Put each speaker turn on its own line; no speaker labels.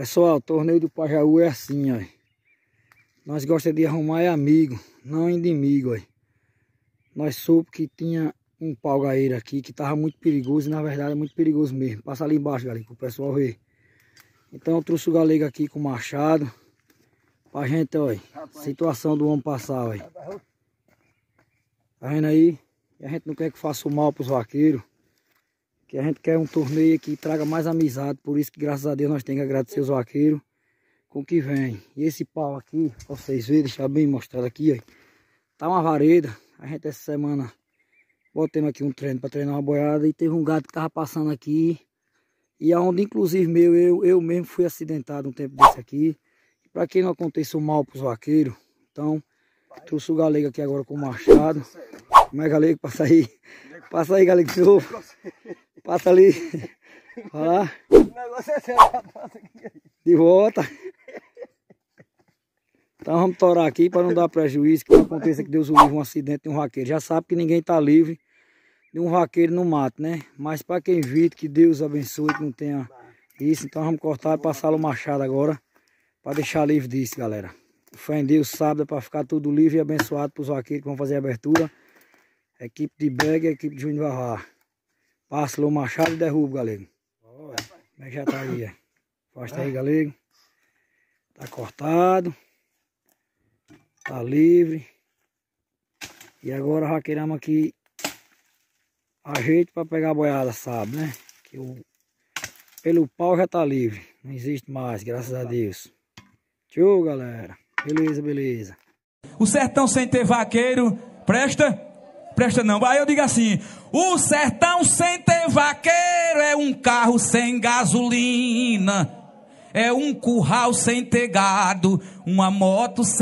Pessoal, é o torneio do Pajaú é assim, ó. Nós gostamos de arrumar é amigo, não inimigo, aí. Nós soube que tinha um gaeiro aqui que tava muito perigoso e na verdade é muito perigoso mesmo. Passa ali embaixo, galera, pro pessoal ver. Então eu trouxe o galego aqui com o machado pra gente, ó, situação do homem passar, ó. Tá vendo aí? E a gente não quer que faça mal mal pros vaqueiros que a gente quer um torneio que traga mais amizade, por isso que graças a Deus nós temos que agradecer os vaqueiros com que vem. E esse pau aqui, pra vocês verem, deixar bem mostrado aqui, ó. Tá uma vareda. A gente essa semana botamos aqui um treino para treinar uma boiada e teve um gado que tava passando aqui. E aonde inclusive meu, eu, eu mesmo fui acidentado um tempo desse aqui. Para que não aconteça o mal pros vaqueiros. Então, trouxe o galego aqui agora com o machado. Como é galego? Passa aí. Passa aí, galego de novo. Passa ali. Olha lá. O negócio é sério, aqui. De volta. Então vamos torar aqui para não dar prejuízo, que não aconteça que Deus o livre um acidente de um vaqueiro. Já sabe que ninguém está livre de um vaqueiro no mato, né? Mas para quem vive, que Deus abençoe, que não tenha isso. Então vamos cortar e passar o machado agora para deixar livre disso, galera. Fé em Deus, sábado, é para ficar tudo livre e abençoado para os vaqueiros que vão fazer a abertura. Equipe de Beg e equipe de de Varrar. Passa o machado e derruba, galego. Olha. Como é que já tá aí? É? aí, galego. Tá cortado. Tá livre. E agora já queremos aqui ajeite para pegar a boiada, sabe, né? Que o, pelo pau já tá livre. Não existe mais, graças a Deus. Tchau, galera. Beleza, beleza. O sertão sem ter vaqueiro, presta? Presta não. Aí eu digo assim, o sertão sem ter vaqueiro é um carro sem gasolina, é um curral sem ter gado, uma moto sem.